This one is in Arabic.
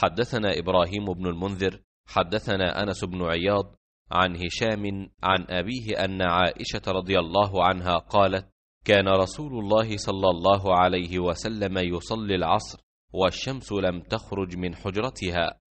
حدثنا إبراهيم بن المنذر حدثنا أنس بن عياض عن هشام عن أبيه أن عائشة رضي الله عنها قالت كان رسول الله صلى الله عليه وسلم يصلي العصر والشمس لم تخرج من حجرتها